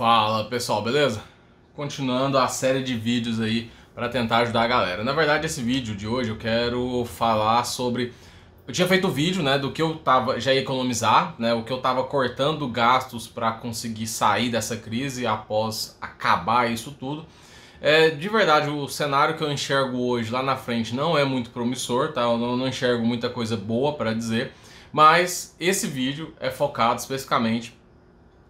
Fala pessoal, beleza? Continuando a série de vídeos aí para tentar ajudar a galera. Na verdade, esse vídeo de hoje eu quero falar sobre eu tinha feito o vídeo, né, do que eu tava já ia economizar, né, o que eu tava cortando gastos para conseguir sair dessa crise após acabar isso tudo. É, de verdade, o cenário que eu enxergo hoje lá na frente não é muito promissor, tá? Eu não, não enxergo muita coisa boa para dizer, mas esse vídeo é focado especificamente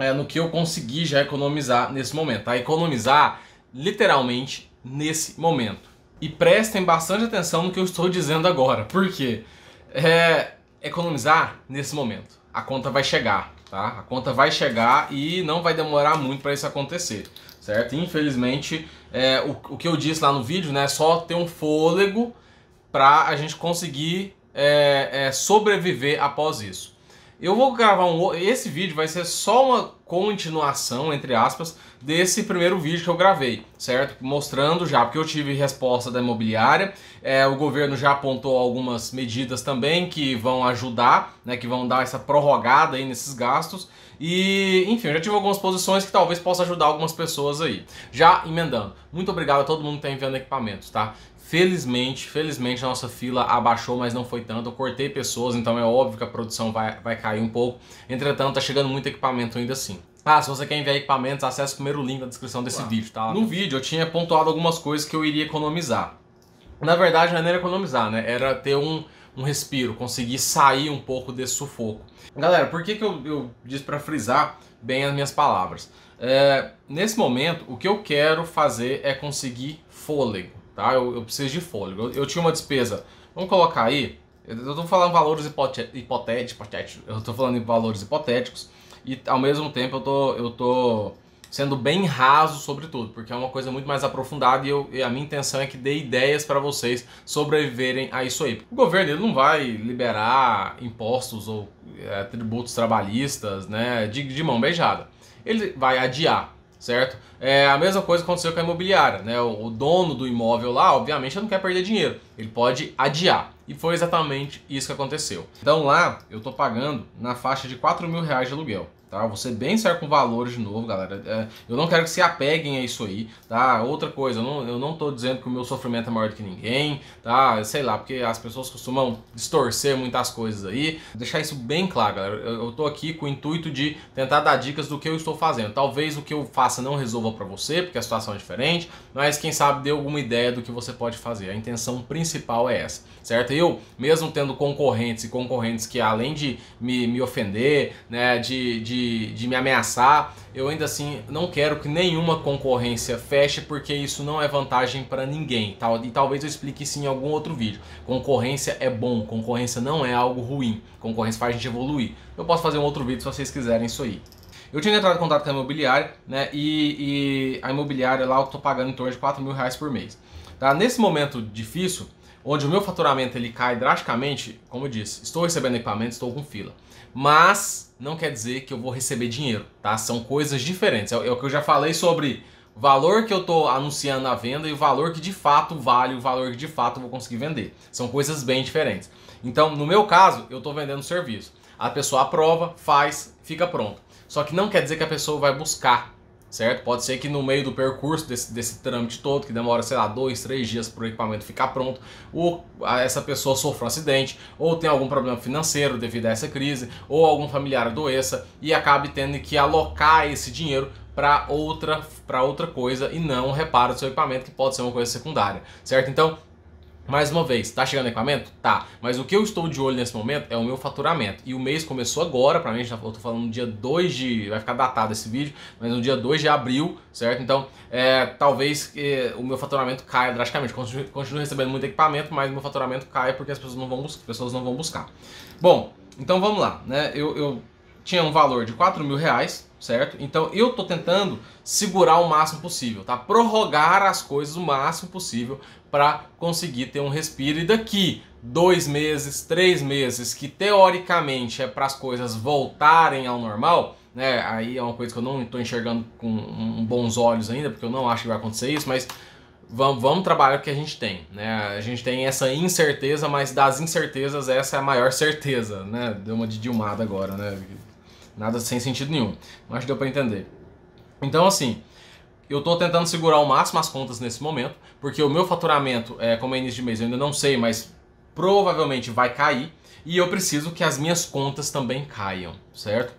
é, no que eu consegui já economizar nesse momento. a tá? Economizar literalmente nesse momento. E prestem bastante atenção no que eu estou dizendo agora, porque é, economizar nesse momento. A conta vai chegar, tá? A conta vai chegar e não vai demorar muito para isso acontecer, certo? Infelizmente, é, o, o, que eu disse lá no vídeo, né? É só ter um fôlego para a gente conseguir é, é sobreviver após isso. Eu vou gravar um esse vídeo vai ser só uma continuação entre aspas desse primeiro vídeo que eu gravei, certo? Mostrando já porque eu tive resposta da imobiliária, é, o governo já apontou algumas medidas também que vão ajudar, né, que vão dar essa prorrogada aí nesses gastos. E, enfim, eu já tive algumas posições que talvez possa ajudar algumas pessoas aí. Já emendando, muito obrigado a todo mundo que está enviando equipamentos, tá? Felizmente, felizmente a nossa fila abaixou, mas não foi tanto. Eu cortei pessoas, então é óbvio que a produção vai, vai cair um pouco. Entretanto, tá chegando muito equipamento ainda assim. Ah, se você quer enviar equipamentos, acesse o primeiro link na descrição desse vídeo, tá? No vídeo eu tinha pontuado algumas coisas que eu iria economizar. Na verdade, não é era economizar, né? Era ter um, um respiro, conseguir sair um pouco desse sufoco. Galera, por que, que eu, eu disse para frisar bem as minhas palavras? É, nesse momento, o que eu quero fazer é conseguir fôlego tá? Eu, eu preciso de fôlego. Eu, eu, tinha uma despesa. Vamos colocar aí. Eu tô falando valores hipotéticos, eu tô falando em valores hipotéticos e ao mesmo tempo eu tô, eu tô sendo bem raso sobre tudo, porque é uma coisa muito mais aprofundada e, eu, e a minha intenção é que dê ideias para vocês sobreviverem a isso aí. O governo ele não vai liberar impostos ou é, tributos trabalhistas né, de, de mão beijada. Ele vai adiar certo? É a mesma coisa aconteceu com a imobiliária, né? O, o dono do imóvel lá, obviamente, não quer perder dinheiro, ele pode adiar. E foi exatamente isso que aconteceu. Então lá eu estou pagando na faixa de 4 mil reais de aluguel. Tá? Você bem certo com valores de novo, galera. É, eu não quero que se apeguem a isso aí, tá? Outra coisa, eu não, eu não tô dizendo que o meu sofrimento é maior do que ninguém, tá? Sei lá, porque as pessoas costumam distorcer muitas coisas aí. Vou deixar isso bem claro, galera. Eu, eu tô aqui com o intuito de tentar dar dicas do que eu estou fazendo. Talvez o que eu faça não resolva para você, porque a situação é diferente, mas quem sabe dê alguma ideia do que você pode fazer. A intenção principal é essa, certo? Eu, mesmo tendo concorrentes e concorrentes que além de me, me ofender, né, de, de de, me ameaçar. Eu ainda assim não quero que nenhuma concorrência feche, porque isso não é vantagem para ninguém. Tal, e talvez eu explique isso em algum outro vídeo. Concorrência é bom, concorrência não é algo ruim. Concorrência faz a gente evoluir. Eu posso fazer um outro vídeo se vocês quiserem isso aí. Eu tinha entrado em contato com a imobiliária, né? E, e a imobiliária lá eu estou pagando em torno de 4 mil reais por mês. Tá? Nesse momento difícil, onde o meu faturamento ele cai drasticamente, como eu disse, estou recebendo equipamento, estou com fila mas não quer dizer que eu vou receber dinheiro, tá? São coisas diferentes. É, o é que eu já falei sobre valor que eu estou anunciando a venda e o valor que de fato vale, o valor que de fato eu vou conseguir vender. São coisas bem diferentes. Então, no meu caso, eu estou vendendo serviço. A pessoa aprova, faz, fica pronto. Só que não quer dizer que a pessoa vai buscar certo? Pode ser que no meio do percurso desse, desse trâmite todo, que demora, sei lá, dois, três dias para o equipamento ficar pronto, ou essa pessoa sofra um acidente, ou tem algum problema financeiro devido a essa crise, ou algum familiar doença e acabe tendo que alocar esse dinheiro para outra, outra coisa e não reparo do seu equipamento, que pode ser uma coisa secundária, certo? Então, mais uma vez, tá chegando equipamento? Tá. Mas o que eu estou de olho nesse momento é o meu faturamento. E o mês começou agora, pra mim, tá eu tô falando no dia 2 de... Vai ficar datado esse vídeo, mas no dia 2 de abril, certo? Então, é, talvez é, o meu faturamento caia drasticamente. Continuo, continuo recebendo muito equipamento, mas o meu faturamento caia porque as pessoas não vão, pessoas não vão buscar. Bom, então vamos lá, né? Eu, eu tinha um valor de 4 mil reais, certo? Então eu tô tentando segurar o máximo possível, tá? Prorrogar as coisas o máximo possível para conseguir ter um respiro e daqui dois meses, três meses, que teoricamente é para as coisas voltarem ao normal, né? Aí é uma coisa que eu não estou enxergando com bons olhos ainda, porque eu não acho que vai acontecer isso, mas vamos, vamos trabalhar o que a gente tem, né? A gente tem essa incerteza, mas das incertezas essa é a maior certeza, né? Deu uma de Dilmada agora, né? Nada sem sentido nenhum, mas deu para entender. Então, assim, eu estou tentando segurar ao máximo as contas nesse momento, porque o meu faturamento, é, como é início de mês, eu ainda não sei, mas provavelmente vai cair e eu preciso que as minhas contas também caiam, certo?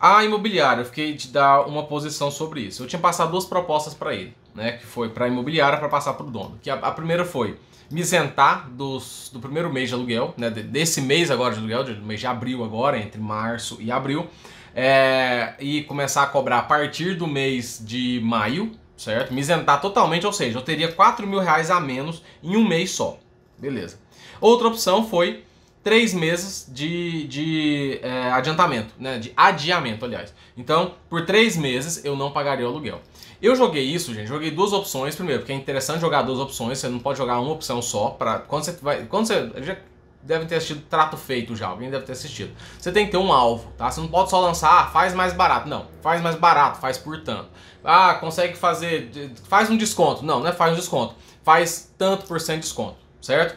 A imobiliária, eu fiquei de dar uma posição sobre isso. Eu tinha passado duas propostas para ele né, que foi para a imobiliária para passar para o dono. Que a, a, primeira foi me isentar dos, do primeiro mês de aluguel, né, desse mês agora de aluguel, do mês de abril agora, entre março e abril, é, e começar a cobrar a partir do mês de maio, certo? Me isentar totalmente, ou seja, eu teria 4 mil reais a menos em um mês só. Beleza. Outra opção foi três meses de, de é, adiantamento, né? De adiamento, aliás. Então, por três meses eu não pagaria o aluguel. Eu joguei isso, gente, joguei duas opções. Primeiro, porque é interessante jogar duas opções, você não pode jogar uma opção só. Pra, quando você vai. Quando você. Já deve ter assistido Trato Feito já, alguém deve ter assistido. Você tem que ter um alvo, tá? Você não pode só lançar, ah, faz mais barato. Não, faz mais barato, faz por tanto. Ah, consegue fazer. Faz um desconto. Não, não é faz um desconto. Faz tanto por cento de desconto, certo?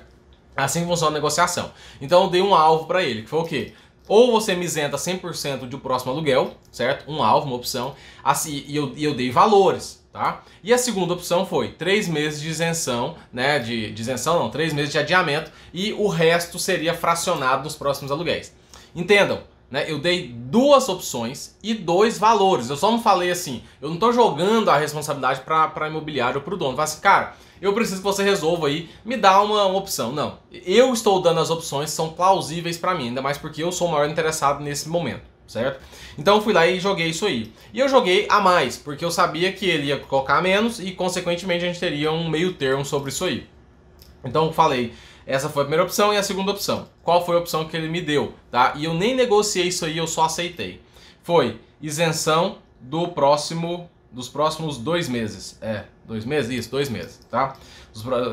Assim funciona a negociação. Então eu dei um alvo para ele, que foi o quê? Ou você me isenta 100% de um próximo aluguel, certo? Um alvo, uma opção. Assim, e eu, e eu dei valores, tá? E a segunda opção foi três meses de isenção, né? De, de isenção não, três meses de adiamento e o resto seria fracionado nos próximos aluguéis. Entendam, né? Eu dei duas opções e dois valores. Eu só não falei assim, eu não estou jogando a responsabilidade para imobiliário ou para o dono. Fala assim, cara, eu preciso que você resolva aí, me dá uma, uma opção. Não, eu estou dando as opções que são plausíveis para mim, ainda mais porque eu sou o maior interessado nesse momento certo? Então eu fui lá e joguei isso aí. E eu joguei a mais, porque eu sabia que ele ia colocar menos e, consequentemente, a gente teria um meio termo sobre isso aí. Então eu falei, essa foi a primeira opção e a segunda opção. Qual foi a opção que ele me deu, tá? E eu nem negociei isso aí, eu só aceitei. Foi isenção do próximo, dos próximos dois meses. É, dois meses? Isso, dois meses, tá?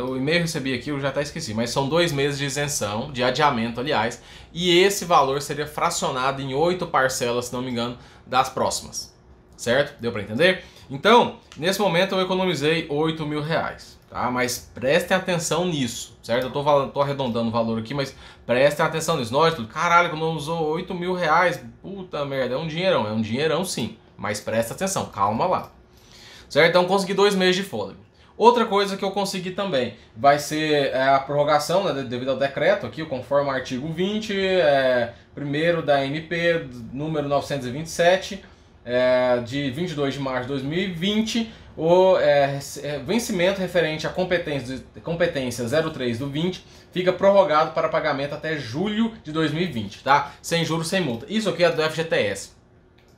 O e-mail recebi aqui, eu já até esqueci, mas são dois meses de isenção, de adiamento, aliás, e esse valor seria fracionado em oito parcelas, se não me engano, das próximas. Certo? Deu para entender? Então, nesse momento eu economizei 8 mil reais, tá? Mas prestem atenção nisso certo? Eu tô, falando, tô arredondando o valor aqui, mas prestem atenção nisso. Nós, tudo, caralho, quando usou 8 mil reais, puta merda, é um dinheirão, é um dinheirão sim. Mas presta atenção, calma lá. Certo? Então consegui dois meses de fôlego. Outra coisa que eu consegui também vai ser é, a prorrogação, né, devido ao decreto aqui, conforme o artigo 20, é, primeiro da MP, número 927, é, de 22 de março de 2020, o é, é, vencimento referente à competência, competência 03 do 20 fica prorrogado para pagamento até julho de 2020, tá? Sem juros, sem multa. Isso aqui é do FGTS.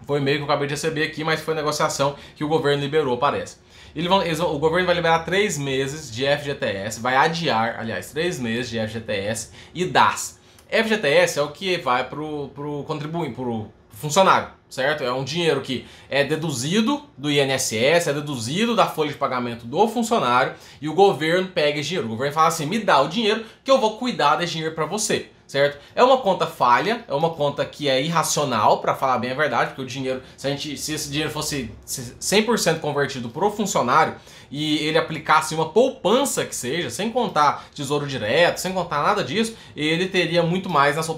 Foi meio que eu acabei de receber aqui, mas foi negociação que o governo liberou, parece. ele vão, eles vão, o governo vai liberar três meses de FGTS, vai adiar, aliás, três meses de FGTS e DAS. FGTS é o que vai pro, pro contribuinte, pro funcionário, certo? É um dinheiro que é deduzido do INSS, é deduzido da folha de pagamento do funcionário e o governo pega esse dinheiro. O governo fala assim: me dá o dinheiro que eu vou cuidar desse dinheiro para você certo? É uma conta falha, é uma conta que é irracional, para falar bem a verdade, porque o dinheiro, se, a gente, se esse dinheiro fosse 100% convertido para o funcionário e ele aplicasse uma poupança que seja, sem contar tesouro direto, sem contar nada disso, ele teria muito mais na sua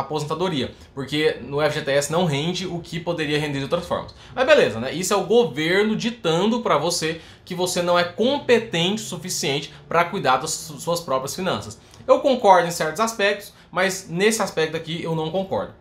aposentadoria, porque no FGTS não rende o que poderia render de outras formas. Mas beleza, né? Isso é o governo ditando para você que você não é competente o suficiente para cuidar das suas próprias finanças. Eu concordo em certos aspectos, mas nesse aspecto aqui eu não concordo.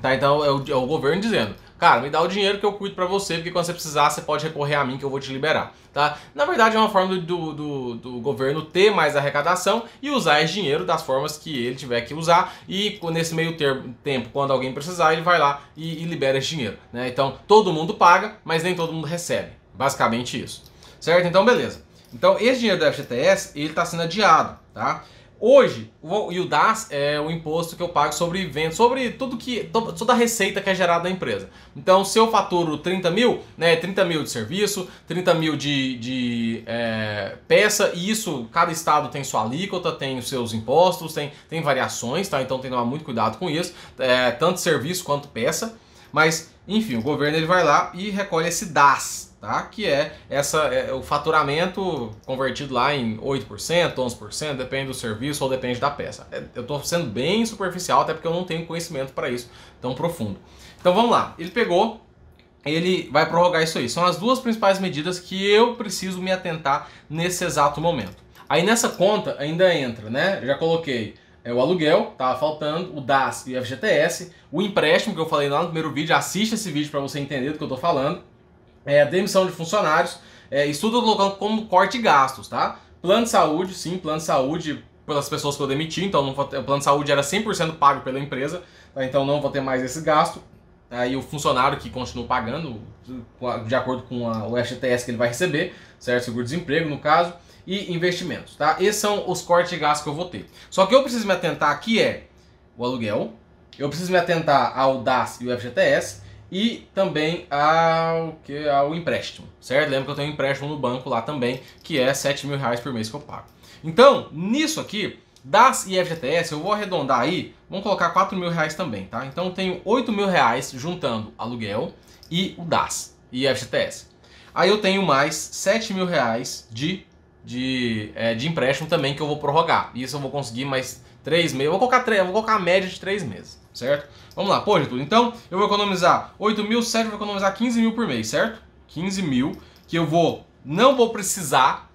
Tá? Então é o, é o governo dizendo, cara, me dá o dinheiro que eu cuido para você, porque quando você precisar, você pode recorrer a mim que eu vou te liberar, tá? Na verdade, é uma forma do, do, do, governo ter mais arrecadação e usar esse dinheiro das formas que ele tiver que usar e nesse meio termo, tempo, quando alguém precisar, ele vai lá e, e libera esse dinheiro, né? Então, todo mundo paga, mas nem todo mundo recebe, basicamente isso, certo? Então, beleza. Então, esse dinheiro do FGTS, ele está sendo adiado, tá? Hoje, o, e o DAS é o imposto que eu pago sobre venda, sobre tudo que. toda a receita que é gerada da empresa. Então, se eu faturo 30 mil, né? 30 mil de serviço, 30 mil de, de é, peça, e isso, cada estado tem sua alíquota, tem os seus impostos, tem, tem variações, tá? Então tem que tomar muito cuidado com isso, é, tanto serviço quanto peça. Mas, enfim, o governo ele vai lá e recolhe esse DAS, tá? Que é essa é, o faturamento convertido lá em 8%, 11%, depende do serviço ou depende da peça. É, eu estou sendo bem superficial, até porque eu não tenho conhecimento para isso tão profundo. Então vamos lá. Ele pegou, ele vai prorrogar isso aí. São as duas principais medidas que eu preciso me atentar nesse exato momento. Aí nessa conta ainda entra, né? Eu já coloquei é o aluguel, tava faltando, o DAS e o FGTS, o empréstimo que eu falei lá no primeiro vídeo, assista esse vídeo para você entender do que eu estou falando é, demissão de funcionários, é, estudo do local como corte de gastos, tá? Plano de saúde, sim, plano de saúde pelas pessoas que eu demiti, então não ter, o plano de saúde era 100% pago pela empresa, tá? então não vou ter mais esse gasto. Aí o funcionário que continua pagando, de acordo com a, o FGTS que ele vai receber, certo? Seguro-desemprego, no caso, e investimentos, tá? Esses são os cortes de gastos que eu vou ter. Só que eu preciso me atentar aqui é o aluguel, eu preciso me atentar ao DAS e o FGTS, e também ao, que, ao empréstimo, certo? Lembra que eu tenho um empréstimo no banco lá também, que é 7 mil reais por mês que eu pago. Então, nisso aqui, das e FGTS, eu vou arredondar aí, vamos colocar 4 mil reais também, tá? Então eu tenho 8 mil reais juntando aluguel e o DAS e FGTS. Aí eu tenho mais 7 mil reais de, de, é, de empréstimo também que eu vou prorrogar. Isso eu vou conseguir mais 3 meses, eu vou colocar, 3, vou colocar a média de 3 meses certo? Vamos lá, pô, tudo. então eu vou economizar 8 mil, certo? Eu vou economizar 15 mil por mês, certo? 15 mil que eu vou, não vou precisar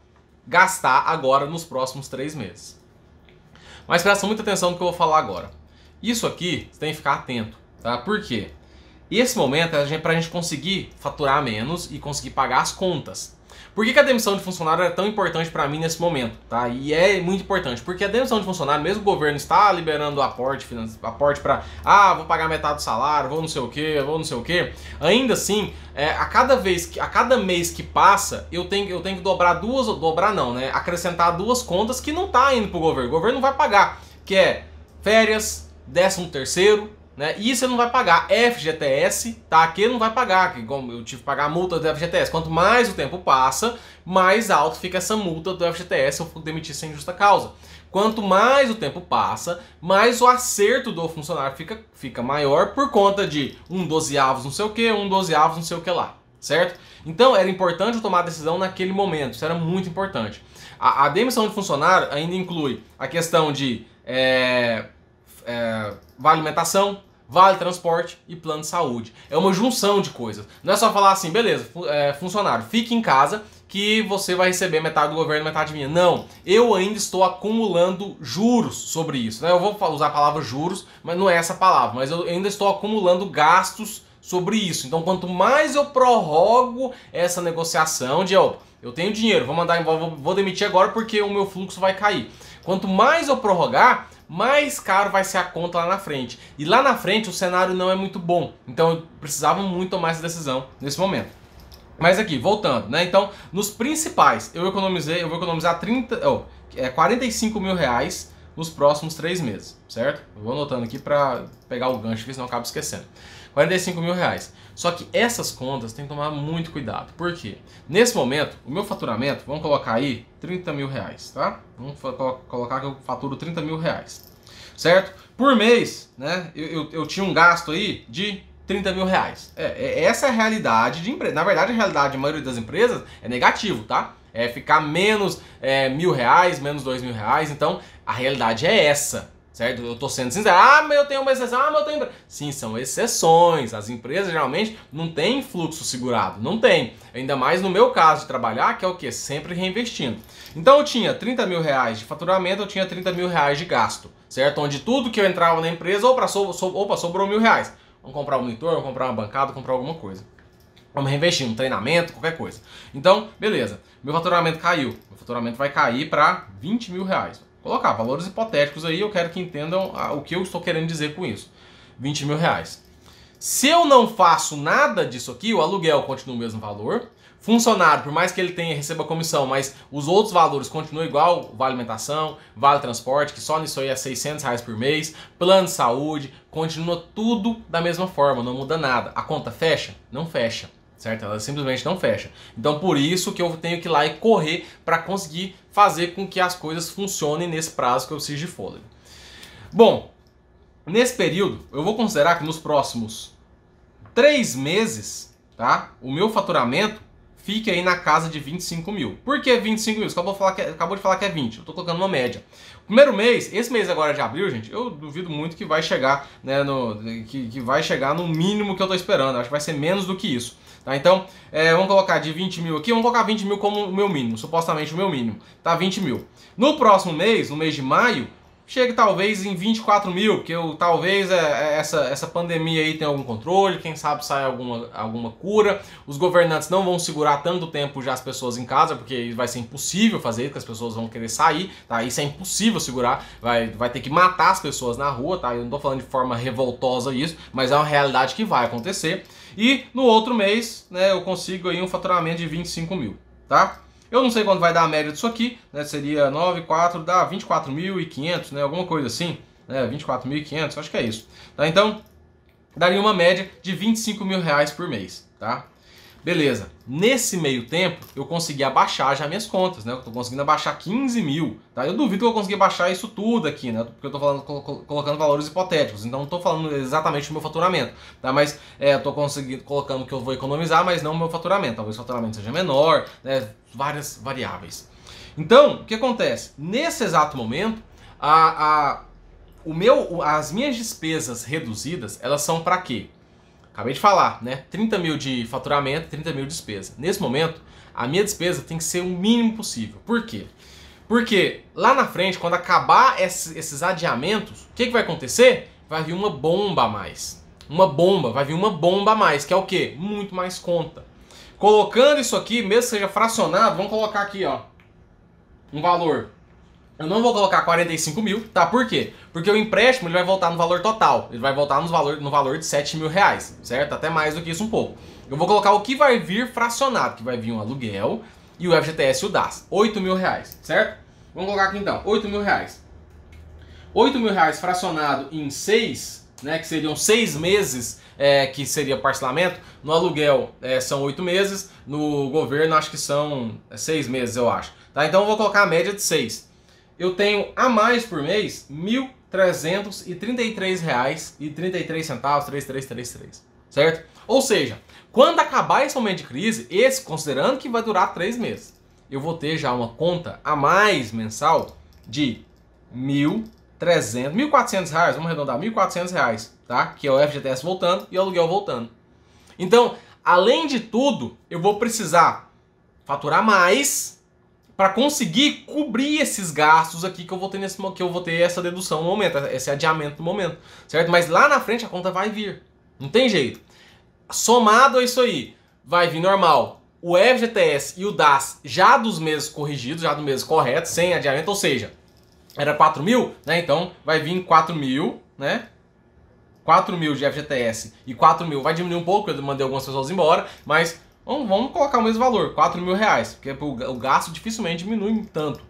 gastar agora nos próximos três meses. Mas presta muita atenção no que eu vou falar agora. Isso aqui, você tem que ficar atento, tá? Por quê? Esse momento é para a gente conseguir faturar menos e conseguir pagar as contas. Por que, que a demissão de funcionário é tão importante para mim nesse momento? Tá? E é muito importante, porque a demissão de funcionário, mesmo o governo está liberando aporte aporte para, ah, vou pagar metade do salário, vou não sei o que, vou não sei o que, ainda assim, é, a cada vez, que, a cada mês que passa, eu tenho, eu tenho que dobrar duas, dobrar não, né? Acrescentar duas contas que não tá indo pro governo. O governo não vai pagar, que é férias, décimo terceiro, né? E você não vai pagar FGTS, tá? Que não vai pagar, que como eu tive que pagar a multa do FGTS. Quanto mais o tempo passa, mais alto fica essa multa do FGTS eu for demitir sem justa causa. Quanto mais o tempo passa, mais o acerto do funcionário fica, fica maior por conta de um dozeavos não sei o que, um dozeavos não sei o que lá, certo? Então era importante eu tomar a decisão naquele momento, isso era muito importante. A, a demissão de funcionário ainda inclui a questão de é, é, vale alimentação, vale transporte e plano de saúde. É uma junção de coisas. Não é só falar assim, beleza, é, funcionário, fique em casa que você vai receber metade do governo, metade minha. Não, eu ainda estou acumulando juros sobre isso. Né? Eu vou usar a palavra juros, mas não é essa palavra, mas eu ainda estou acumulando gastos sobre isso. Então, quanto mais eu prorrogo essa negociação de, opa, eu tenho dinheiro, vou mandar, vou, vou demitir agora porque o meu fluxo vai cair. Quanto mais eu prorrogar, mais caro vai ser a conta lá na frente. E lá na frente o cenário não é muito bom, então eu precisava muito tomar essa decisão nesse momento. Mas aqui, voltando, né? Então, nos principais, eu economizei, eu vou economizar 30, oh, 45 é mil reais nos próximos três meses, certo? Eu vou anotando aqui para pegar o gancho, porque senão eu acabo esquecendo. 45 mil reais. Só que essas contas tem que tomar muito cuidado. Por quê? Nesse momento, o meu faturamento, vamos colocar aí 30 mil reais, tá? Vamos colocar que eu faturo 30 mil reais, certo? Por mês, né? Eu, eu, eu tinha um gasto aí de 30 mil reais. É, é, essa é a realidade de empresa. Na verdade, a realidade da maioria das empresas é negativo, tá? É ficar menos é, mil reais, menos dois mil reais. Então, a realidade é essa certo? Eu estou sendo sincero. Ah, mas eu tenho uma exceção. Ah, mas eu tenho. Sim, são exceções. As empresas geralmente não têm fluxo segurado. Não tem. Ainda mais no meu caso de trabalhar, que é o que? Sempre reinvestindo. Então eu tinha 30 mil reais de faturamento, eu tinha 30 mil reais de gasto, certo? Onde tudo que eu entrava na empresa, opa, so, so, opa sobrou mil reais. Vamos comprar um monitor, vamos comprar uma bancada, comprar alguma coisa. Vamos reinvestir um treinamento, qualquer coisa. Então, beleza. Meu faturamento caiu. Meu faturamento vai cair para 20 mil reais colocar valores hipotéticos aí, eu quero que entendam o que eu estou querendo dizer com isso. 20 mil reais. Se eu não faço nada disso aqui, o aluguel continua o mesmo valor. Funcionário, por mais que ele tenha receba comissão, mas os outros valores continuam igual, vale alimentação, vale transporte, que só nisso aí é 600 reais por mês, plano de saúde, continua tudo da mesma forma, não muda nada. A conta fecha? Não fecha certo? Ela simplesmente não fecha. Então por isso que eu tenho que ir lá e correr para conseguir fazer com que as coisas funcionem nesse prazo que eu preciso de fôlego. Bom, nesse período eu vou considerar que nos próximos três meses, tá? O meu faturamento fique aí na casa de 25 mil. Por que 25 mil? Você acabou, falar que, acabou de falar que é 20, é eu tô colocando uma média. Primeiro mês, esse mês agora de abril, gente, eu duvido muito que vai chegar, né, no, que, que vai chegar no mínimo que eu tô esperando. Acho que vai ser menos do que isso. Tá? Então, é, vamos colocar de 20 mil aqui, vamos colocar 20 mil como o meu mínimo, supostamente o meu mínimo, tá? 20 mil. No próximo mês, no mês de maio, chegue talvez em 24 mil, porque eu, talvez é, é essa, essa pandemia aí tenha algum controle, quem sabe saia alguma, alguma cura. Os governantes não vão segurar tanto tempo já as pessoas em casa, porque vai ser impossível fazer isso, que as pessoas vão querer sair, tá? Isso é impossível segurar, vai, vai ter que matar as pessoas na rua, tá? Eu não tô falando de forma revoltosa isso, mas é uma realidade que vai acontecer. E no outro mês, né, eu consigo aí um faturamento de 25 mil, tá? Eu não sei quanto vai dar a média disso aqui, né? Seria 9,4, dá 24.500, né? Alguma coisa assim, né? 24.500, acho que é isso. Tá? Então, daria uma média de 25 mil reais por mês, tá? Beleza, nesse meio tempo eu consegui abaixar já minhas contas, né? Eu tô conseguindo abaixar 15 mil, tá? Eu duvido que eu consegui abaixar isso tudo aqui, né? Porque eu tô falando, colocando valores hipotéticos, então não tô falando exatamente o meu faturamento, tá? Mas é, eu tô conseguindo, colocando que eu vou economizar, mas não o meu faturamento. Talvez o faturamento seja menor, né? Várias variáveis. Então, o que acontece? Nesse exato momento, a, a, o meu, as minhas despesas reduzidas, elas são para quê? Acabei de falar, né? 30 mil de faturamento, 30 mil de despesa. Nesse momento, a minha despesa tem que ser o mínimo possível. Por quê? Porque lá na frente, quando acabar esses adiamentos, o que, que vai acontecer? Vai vir uma bomba a mais. Uma bomba, vai vir uma bomba a mais, que é o quê? Muito mais conta. Colocando isso aqui, mesmo que seja fracionado, vamos colocar aqui, ó, um valor eu não vou colocar 45 mil, tá? Por quê? Porque o empréstimo ele vai voltar no valor total. Ele vai voltar no valor, no valor de 7 mil reais, certo? Até mais do que isso um pouco. Eu vou colocar o que vai vir fracionado, que vai vir um aluguel e o FGTS e o DAS. 8 mil reais, certo? Vamos colocar aqui então, 8 mil reais. 8 mil reais fracionado em 6, né? Que seriam 6 meses é, que seria parcelamento. No aluguel é, são 8 meses, no governo acho que são 6 meses, eu acho. Tá? Então eu vou colocar a média de 6 eu tenho a mais por mês R$ 1.333,33, certo? Ou seja, quando acabar esse momento de crise, esse considerando que vai durar três meses, eu vou ter já uma conta a mais mensal de R$ 1.300, R$ 1.400, reais, vamos arredondar, R$ 1.400, reais, tá? Que é o FGTS voltando e o aluguel voltando. Então, além de tudo, eu vou precisar faturar mais para conseguir cobrir esses gastos aqui que eu vou ter nesse que eu vou ter essa dedução no momento, esse adiamento no momento, certo? Mas lá na frente a conta vai vir. Não tem jeito. Somado a isso aí, vai vir normal. O FGTS e o DAS já dos meses corrigidos, já do mês correto, sem adiamento, ou seja, era 4 mil, né? Então vai vir 4 mil, né? 4 mil de FGTS e 4 mil vai diminuir um pouco, eu mandei algumas pessoas embora, mas Vamos, então, vamos colocar o mesmo valor, 4 mil reais, porque o gasto dificilmente diminui tanto.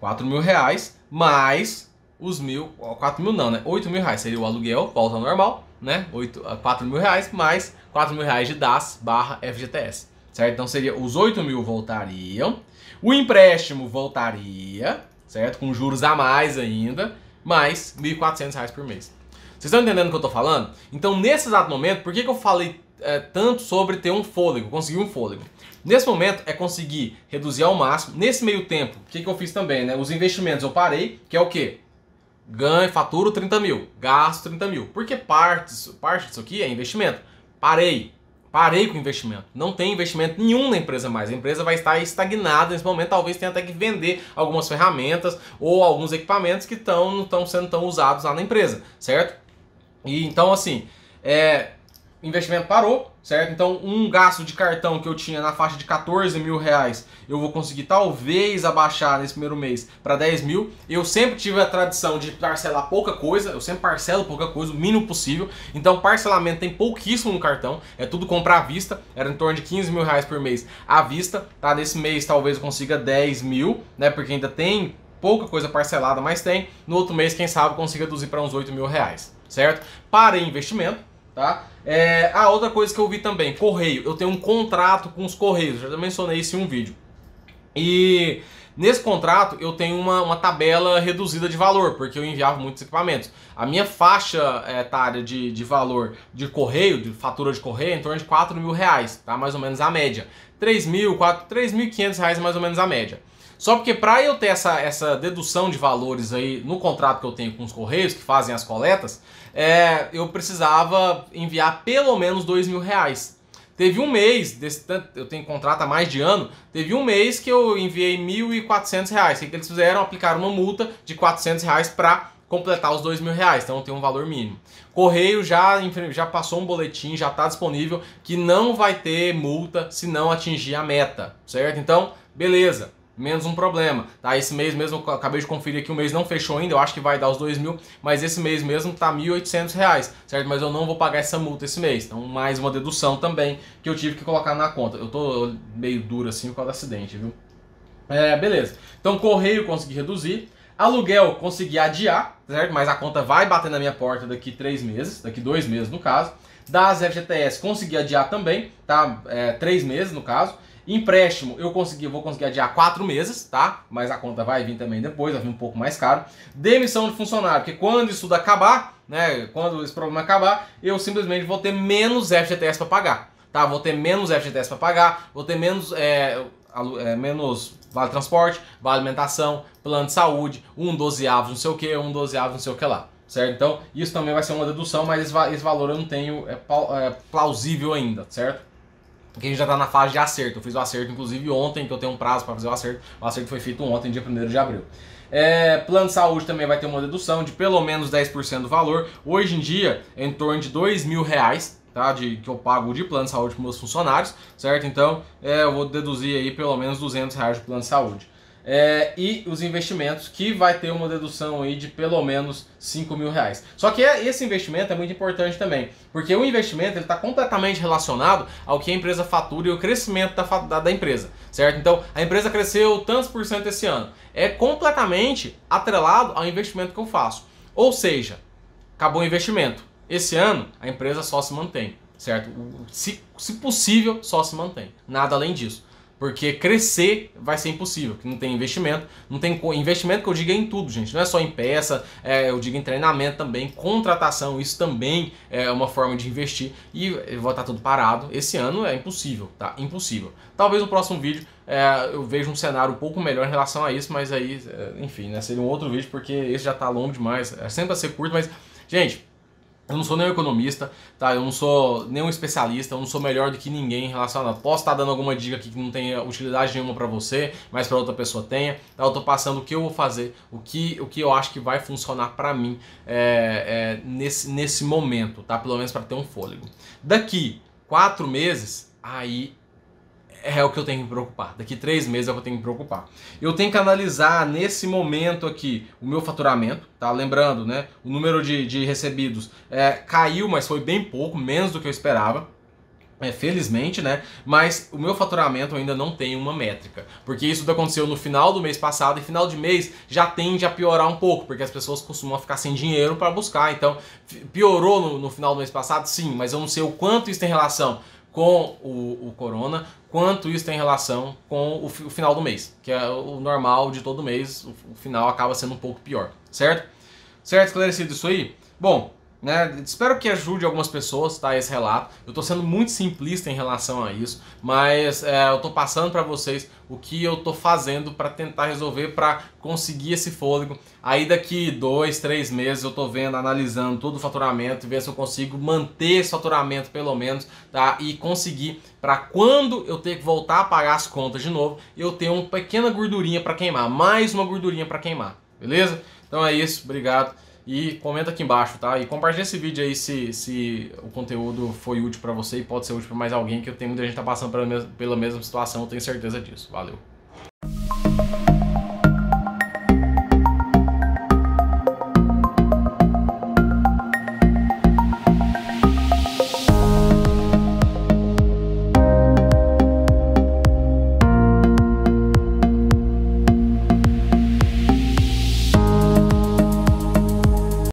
4 mil reais mais os mil, 4 mil não, né? 8 mil reais seria o aluguel, volta ao normal, né? 8, 4 ah, mil reais mais 4 mil reais de DAS barra FGTS, certo? Então seria os 8 mil voltariam, o empréstimo voltaria, certo? Com juros a mais ainda, mais 1.400 reais por mês. Vocês estão entendendo o que eu estou falando? Então, nesse exato momento, por que, que eu falei é, tanto sobre ter um fôlego, conseguir um fôlego. Nesse momento é conseguir reduzir ao máximo. Nesse meio tempo, o que, que eu fiz também? Né? Os investimentos eu parei, que é o quê? Ganho, faturo 30 mil, gasto 30 mil. Porque parte, parte disso aqui é investimento. Parei. Parei com o investimento. Não tem investimento nenhum na empresa mais. A empresa vai estar estagnada nesse momento. Talvez tenha até que vender algumas ferramentas ou alguns equipamentos que tão, não estão sendo tão usados lá na empresa, certo? E então, assim, é, investimento parou, certo? Então, um gasto de cartão que eu tinha na faixa de 14 mil reais, eu vou conseguir talvez abaixar nesse primeiro mês para 10 mil. Eu sempre tive a tradição de parcelar pouca coisa, eu sempre parcelo pouca coisa, o mínimo possível. Então, parcelamento tem pouquíssimo no cartão, é tudo comprar à vista, era em torno de 15 mil reais por mês à vista, tá? Nesse mês talvez eu consiga 10 mil, né? Porque ainda tem pouca coisa parcelada, mas tem. No outro mês, quem sabe, consiga reduzir para uns 8 mil reais, certo? parei investimento, tá? É, a ah, outra coisa que eu vi também, correio. Eu tenho um contrato com os correios, já mencionei isso em um vídeo. E nesse contrato eu tenho uma, uma tabela reduzida de valor, porque eu enviava muitos equipamentos. A minha faixa etária de, de valor de correio, de fatura de correio, é em torno de 4 mil reais, tá? Mais ou menos a média. 3 mil, 3.500 reais mais ou menos a média. Só porque para eu ter essa, essa dedução de valores aí no contrato que eu tenho com os Correios, que fazem as coletas, é, eu precisava enviar pelo menos dois mil reais. Teve um mês, desse, eu tenho contrato há mais de ano, teve um mês que eu enviei R$ 1.400. O que eles fizeram? Aplicaram uma multa de R$ 400 reais para completar os dois mil reais, então tem um valor mínimo. Correio já, já passou um boletim, já está disponível, que não vai ter multa se não atingir a meta, certo? Então, beleza menos um problema, tá? Esse mês mesmo, eu acabei de conferir aqui, o mês não fechou ainda, eu acho que vai dar os dois mil, mas esse mês mesmo tá R$ 1.800, reais, certo? Mas eu não vou pagar essa multa esse mês, então mais uma dedução também que eu tive que colocar na conta. Eu tô meio duro assim por causa do acidente, viu? É, beleza. Então, correio consegui reduzir. Aluguel consegui adiar, certo? Mas a conta vai bater na minha porta daqui três meses, daqui dois meses no caso. Das FGTS consegui adiar também, tá? É, três meses no caso. Empréstimo, eu consegui, vou conseguir adiar 4 meses, tá? Mas a conta vai vir também depois, vai vir um pouco mais caro. Demissão de funcionário, porque quando isso tudo acabar, né, quando esse problema acabar, eu simplesmente vou ter menos FGTS para pagar, tá? Vou ter menos FGTS para pagar, vou ter menos é, é, menos vale transporte, vale alimentação, plano de saúde, um dozeavos não sei o que, um dozeavos não sei o que lá. Certo? Então, isso também vai ser uma dedução, mas esse, valor eu não tenho é, é plausível ainda, certo? que a gente já está na fase de acerto. Eu fiz o acerto, inclusive, ontem, que eu tenho um prazo para fazer o acerto. O acerto foi feito ontem, dia 1 de abril. É, plano de saúde também vai ter uma dedução de pelo menos 10% do valor. Hoje em dia, é em torno de dois mil reais, tá? De, que eu pago de plano de saúde para meus funcionários, certo? Então, é, eu vou deduzir aí pelo menos 200 reais de plano de saúde é, e os investimentos, que vai ter uma dedução aí de pelo menos 5 mil reais. Só que é, esse investimento é muito importante também, porque o investimento está completamente relacionado ao que a empresa fatura e o crescimento da, da, da empresa, certo? Então, a empresa cresceu tantos por cento esse ano. É completamente atrelado ao investimento que eu faço. Ou seja, acabou o investimento. Esse ano, a empresa só se mantém, certo? Se, se possível, só se mantém. Nada além disso. Porque crescer vai ser impossível, porque não tem investimento. Não tem investimento que eu diga é em tudo, gente. Não é só em peça, é, eu digo em treinamento também, contratação, isso também é uma forma de investir. E vou estar tudo parado. Esse ano é impossível, tá? Impossível. Talvez no próximo vídeo é, eu veja um cenário um pouco melhor em relação a isso, mas aí, é, enfim, né? Seria um outro vídeo, porque esse já está longo demais. É sempre a ser curto, mas, gente. Eu não sou nenhum economista, tá? Eu não sou nenhum especialista, eu não sou melhor do que ninguém relacionado. Posso estar tá dando alguma dica aqui que não tenha utilidade nenhuma para você, mas para outra pessoa tenha. Tá? Eu tô passando o que eu vou fazer, o que, o que eu acho que vai funcionar para mim é, é, nesse, nesse momento, tá? Pelo menos para ter um fôlego. Daqui quatro meses, aí é, é o que eu tenho que me preocupar. Daqui três meses é o que eu tenho que me preocupar. Eu tenho que analisar nesse momento aqui o meu faturamento, tá? Lembrando, né? O número de, de recebidos é, caiu, mas foi bem pouco, menos do que eu esperava. É, felizmente, né? Mas o meu faturamento ainda não tem uma métrica. Porque isso aconteceu no final do mês passado e final de mês já tende a piorar um pouco, porque as pessoas costumam ficar sem dinheiro para buscar. Então, piorou no, no final do mês passado, sim, mas eu não sei o quanto isso tem relação com o, o corona, quanto isso tem relação com o, o, final do mês, que é o normal de todo mês, o, o final acaba sendo um pouco pior, certo? Certo esclarecido isso aí? Bom, né? Espero que ajude algumas pessoas, tá? Esse relato. Eu tô sendo muito simplista em relação a isso, mas é, eu tô passando para vocês o que eu tô fazendo para tentar resolver, para conseguir esse fôlego. Aí daqui dois, três meses eu tô vendo, analisando todo o faturamento e ver se eu consigo manter esse faturamento pelo menos, tá? E conseguir para quando eu ter que voltar a pagar as contas de novo, eu ter uma pequena gordurinha para queimar, mais uma gordurinha para queimar, beleza? Então é isso, obrigado. E comenta aqui embaixo, tá? E compartilha esse vídeo aí se, se o conteúdo foi útil para você e pode ser útil para mais alguém, que eu tenho muita gente tá passando pela, pela mesma situação, eu tenho certeza disso. Valeu!